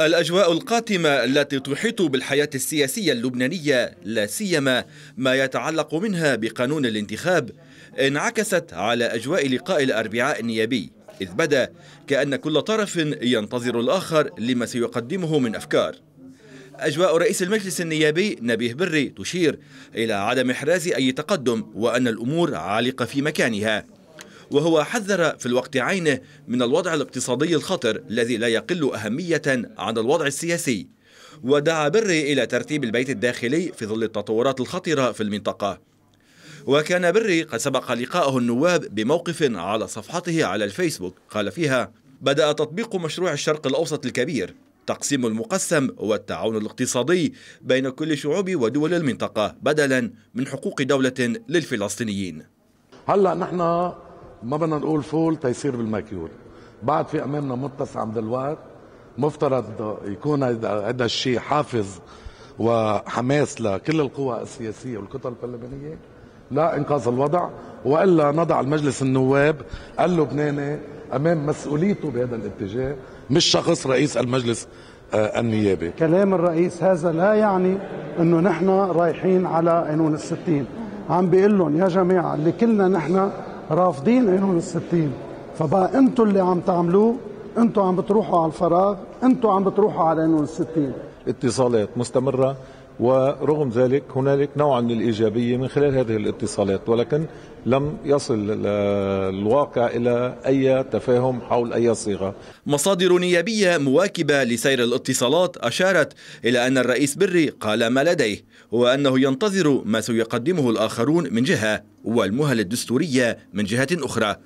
الأجواء القاتمة التي تحيط بالحياة السياسية اللبنانية لا سيما ما يتعلق منها بقانون الانتخاب انعكست على أجواء لقاء الأربعاء النيابي إذ بدا كأن كل طرف ينتظر الآخر لما سيقدمه من أفكار أجواء رئيس المجلس النيابي نبيه بري تشير إلى عدم إحراز أي تقدم وأن الأمور عالقة في مكانها وهو حذر في الوقت عينه من الوضع الاقتصادي الخطر الذي لا يقل أهمية عن الوضع السياسي ودعا بري إلى ترتيب البيت الداخلي في ظل التطورات الخطرة في المنطقة وكان بري قد سبق لقاءه النواب بموقف على صفحته على الفيسبوك قال فيها بدأ تطبيق مشروع الشرق الأوسط الكبير تقسيم المقسم والتعاون الاقتصادي بين كل شعوب ودول المنطقة بدلا من حقوق دولة للفلسطينيين هلا نحن ما بدنا نقول فول تيصير بالماكيول بعد في امامنا متسع من الوقت مفترض يكون هذا الشيء حافز وحماس لكل القوى السياسيه والكتل البرلمانيه لا انقاذ الوضع والا نضع المجلس النواب اللبناني امام مسؤوليته بهذا الاتجاه مش شخص رئيس المجلس آه، النيابي كلام الرئيس هذا لا يعني انه نحن رايحين على قانون الستين عم بيقول لهم يا جماعه اللي كلنا نحن رافضين قانون الستين فبقى انتوا اللي عم تعملوه انتوا عم بتروحوا على الفراغ انتوا عم بتروحوا على قانون الستين اتصالات مستمرة ورغم ذلك هنالك نوع من الإيجابية من خلال هذه الاتصالات ولكن لم يصل الواقع إلى أي تفاهم حول أي صيغة مصادر نيابية مواكبة لسير الاتصالات أشارت إلى أن الرئيس بري قال ما لديه وأنه ينتظر ما سيقدمه الآخرون من جهة والمهل الدستورية من جهة أخرى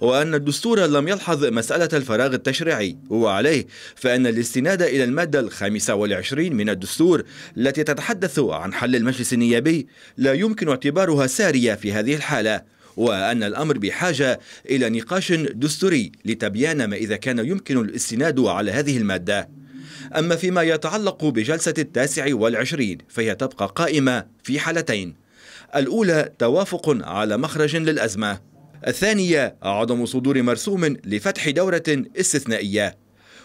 وأن الدستور لم يلحظ مسألة الفراغ التشريعي وعليه فإن الاستناد إلى المادة الخامسة والعشرين من الدستور التي تتحدث عن حل المجلس النيابي لا يمكن اعتبارها سارية في هذه الحالة وأن الأمر بحاجة إلى نقاش دستوري لتبيان ما إذا كان يمكن الاستناد على هذه المادة أما فيما يتعلق بجلسة التاسع والعشرين فهي تبقى قائمة في حالتين الأولى توافق على مخرج للأزمة الثانية عدم صدور مرسوم لفتح دورة استثنائية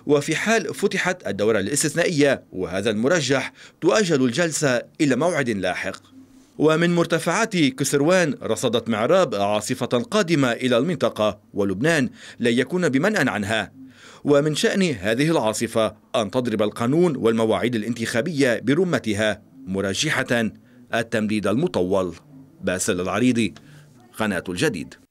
وفي حال فتحت الدورة الاستثنائية وهذا المرجح تؤجل الجلسة إلى موعد لاحق ومن مرتفعات كسروان رصدت معراب عاصفة قادمة إلى المنطقة ولبنان لن يكون بمنأ عنها ومن شأن هذه العاصفة أن تضرب القانون والمواعيد الانتخابية برمتها مرجحة التمديد المطول باسل العريضي قناة الجديد